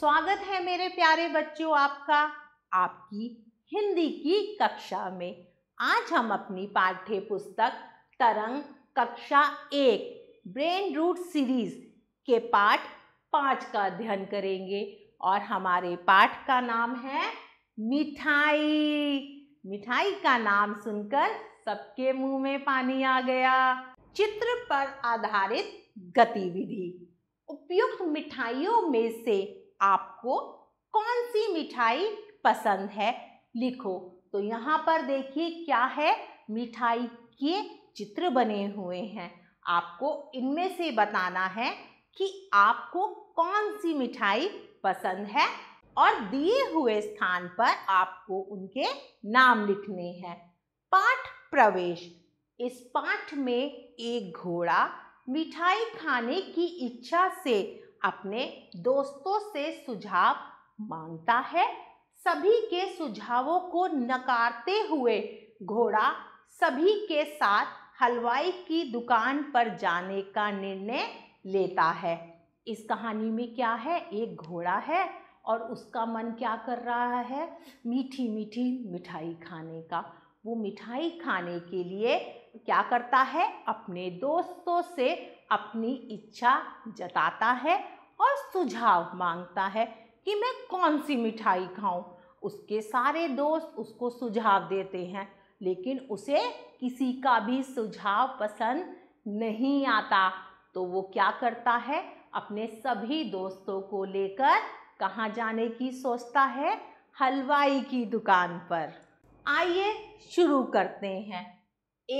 स्वागत है मेरे प्यारे बच्चों आपका आपकी हिंदी की कक्षा में आज हम अपनी पाठ्य पुस्तक तरंग कक्षा एक ब्रेन रूट सीरीज के पाठ पाँच का अध्ययन करेंगे और हमारे पाठ का नाम है मिठाई मिठाई का नाम सुनकर सबके मुंह में पानी आ गया चित्र पर आधारित गतिविधि उपयुक्त मिठाइयों में से आपको कौन सी मिठाई पसंद है लिखो तो यहाँ पर देखिए क्या है मिठाई के चित्र बने हुए हैं आपको इनमें से बताना है कि आपको कौन सी मिठाई पसंद है और दिए हुए स्थान पर आपको उनके नाम लिखने हैं पाठ प्रवेश इस पाठ में एक घोड़ा मिठाई खाने की इच्छा से अपने दोस्तों से सुझाव मांगता है सभी के सुझावों को नकारते हुए घोड़ा सभी के साथ हलवाई की दुकान पर जाने का निर्णय लेता है इस कहानी में क्या है एक घोड़ा है और उसका मन क्या कर रहा है मीठी मीठी मिठाई खाने का वो मिठाई खाने के लिए क्या करता है अपने दोस्तों से अपनी इच्छा जताता है और सुझाव मांगता है कि मैं कौन सी मिठाई खाऊं उसके सारे दोस्त उसको सुझाव देते हैं लेकिन उसे किसी का भी सुझाव पसंद नहीं आता तो वो क्या करता है अपने सभी दोस्तों को लेकर कहाँ जाने की सोचता है हलवाई की दुकान पर आइए शुरू करते हैं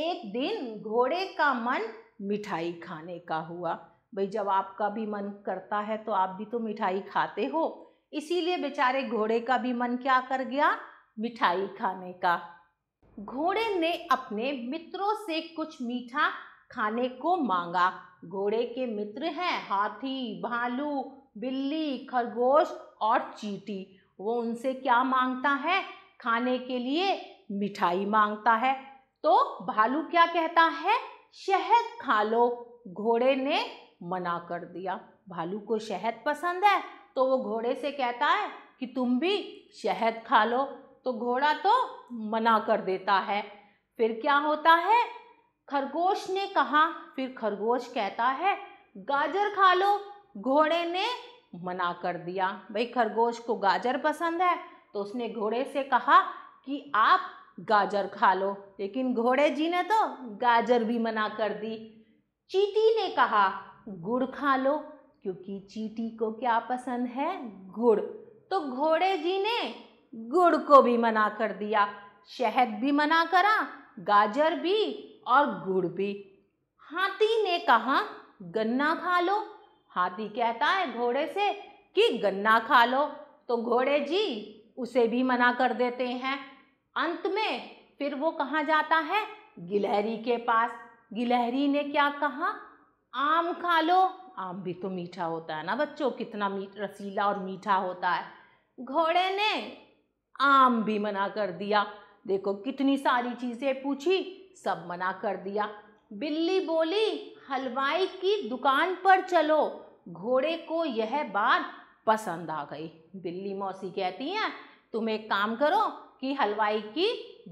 एक दिन घोड़े का मन मिठाई खाने का हुआ भाई जब आपका भी मन करता है तो आप भी तो मिठाई खाते हो इसीलिए बेचारे घोड़े का भी मन क्या कर गया मिठाई खाने का घोड़े ने अपने मित्रों से कुछ मीठा खाने को मांगा घोड़े के मित्र हैं हाथी भालू बिल्ली खरगोश और चीटी वो उनसे क्या मांगता है खाने के लिए मिठाई मांगता है तो भालू क्या कहता है शहद खा लो घोड़े ने मना कर दिया भालू को शहद पसंद है तो वो घोड़े से कहता है कि तुम भी शहद खा लो तो घोड़ा तो मना कर देता है फिर क्या होता है खरगोश ने कहा फिर खरगोश कहता है गाजर खा लो घोड़े ने मना कर दिया भाई खरगोश को गाजर पसंद है तो उसने घोड़े से कहा कि आप गाजर खा लो लेकिन घोड़े जी ने तो गाजर भी मना कर दी चीटी ने कहा गुड़ खा लो क्योंकि चीटी को क्या पसंद है गुड़ तो घोड़े जी ने गुड़ को भी मना कर दिया शहद भी मना करा गाजर भी और गुड़ भी हाथी ने कहा गन्ना खा लो हाथी कहता है घोड़े से कि गन्ना खा लो तो घोड़े जी उसे भी मना कर देते हैं अंत में फिर वो कहाँ जाता है गिलहरी के पास गिलहरी ने क्या कहा आम खा लो आम भी तो मीठा होता है ना बच्चों कितना मीठ रसीला और मीठा होता है घोड़े ने आम भी मना कर दिया देखो कितनी सारी चीज़ें पूछी सब मना कर दिया बिल्ली बोली हलवाई की दुकान पर चलो घोड़े को यह बात पसंद आ गई बिल्ली मौसी कहती हैं तुम एक काम करो की हलवाई की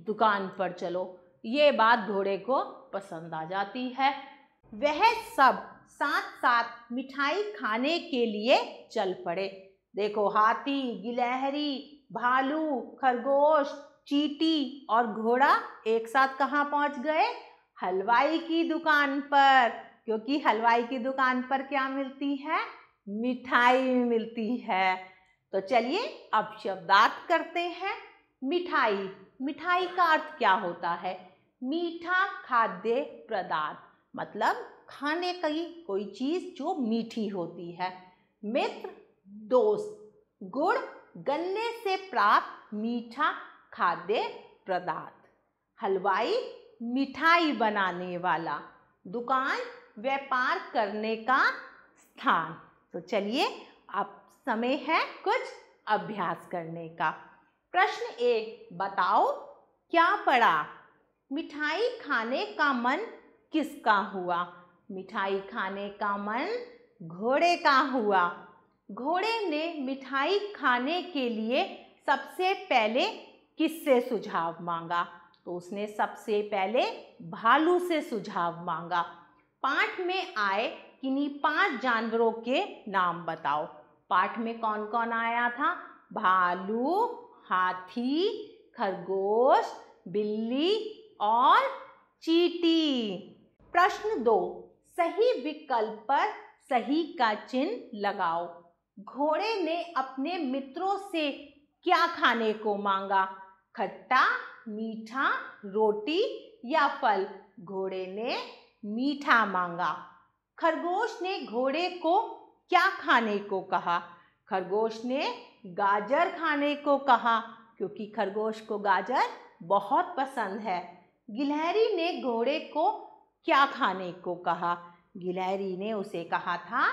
दुकान पर चलो ये बात घोड़े को पसंद आ जाती है वह सब साथ साथ मिठाई खाने के लिए चल पड़े देखो हाथी गिलहरी भालू खरगोश चीटी और घोड़ा एक साथ कहाँ पहुँच गए हलवाई की दुकान पर क्योंकि हलवाई की दुकान पर क्या मिलती है मिठाई मिलती है तो चलिए अब शब्दार्थ करते हैं मिठाई मिठाई का अर्थ क्या होता है मीठा खाद्य पदार्थ मतलब खाने की कोई चीज़ जो मीठी होती है मित्र दोस्त गुड़ गन्ने से प्राप्त मीठा खाद्य पदार्थ हलवाई मिठाई बनाने वाला दुकान व्यापार करने का स्थान तो चलिए अब समय है कुछ अभ्यास करने का प्रश्न एक बताओ क्या पड़ा मिठाई खाने का मन किसका हुआ मिठाई खाने का मन घोड़े का हुआ घोड़े ने मिठाई खाने के लिए सबसे पहले किससे सुझाव मांगा तो उसने सबसे पहले भालू से सुझाव मांगा पाठ में आए किन्हीं पांच जानवरों के नाम बताओ पाठ में कौन कौन आया था भालू हाथी खरगोश बिल्ली और चीटी प्रश्न दो सही विकल्प पर सही का चिन्ह लगाओ घोड़े ने अपने मित्रों से क्या खाने को मांगा खट्टा मीठा रोटी या फल घोड़े ने मीठा मांगा खरगोश ने घोड़े को क्या खाने को कहा खरगोश ने गाजर खाने को कहा क्योंकि खरगोश को गाजर बहुत पसंद है गिलहरी ने घोड़े को क्या खाने को कहा गिलहरी ने उसे कहा था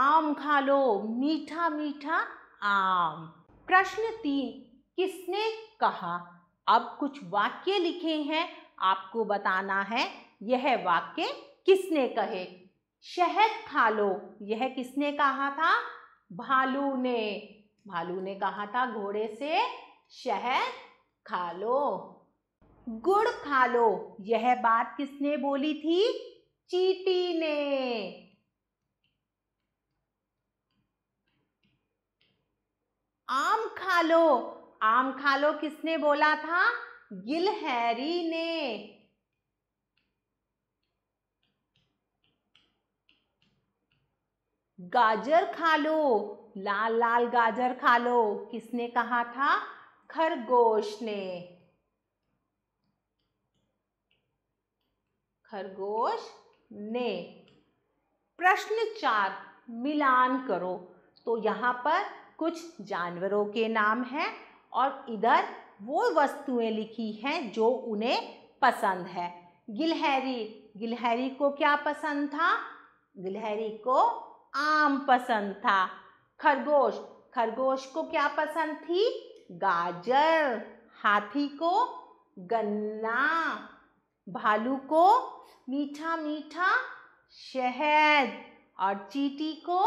आम खा लो मीठा मीठा आम प्रश्न तीन किसने कहा अब कुछ वाक्य लिखे हैं आपको बताना है यह वाक्य किसने कहे शहद खा लो यह किसने कहा था भालू ने भालू ने कहा था घोड़े से शहद खा लो गुड़ खा लो यह बात किसने बोली थी चीटी ने आम खा लो आम खा लो किसने बोला था गिलहरी ने गाजर खा लो लाल लाल गाजर खा लो किसने कहा था खरगोश ने खरगोश ने प्रश्न चार मिलान करो तो यहाँ पर कुछ जानवरों के नाम हैं और इधर वो वस्तुएं लिखी हैं जो उन्हें पसंद है गिलहरी गिलहरी को क्या पसंद था गिलहरी को आम पसंद था खरगोश खरगोश को क्या पसंद थी गाजर हाथी को गन्ना भालू को मीठा मीठा शहद और चीटी को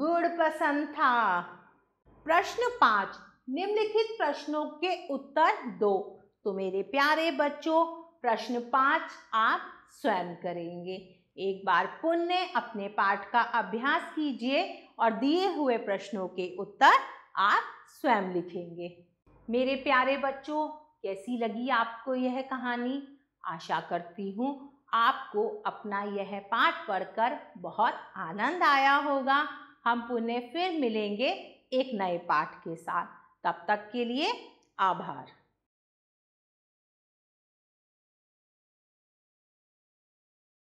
गुड़ पसंद था प्रश्न पाँच निम्नलिखित प्रश्नों के उत्तर दो तो मेरे प्यारे बच्चों प्रश्न पाँच आप स्वयं करेंगे एक बार पुण्य अपने पाठ का अभ्यास कीजिए और दिए हुए प्रश्नों के उत्तर आप स्वयं लिखेंगे मेरे प्यारे बच्चों कैसी लगी आपको यह कहानी आशा करती हूँ आपको अपना यह पाठ पढ़कर बहुत आनंद आया होगा हम पुनः फिर मिलेंगे एक नए पाठ के साथ तब तक के लिए आभार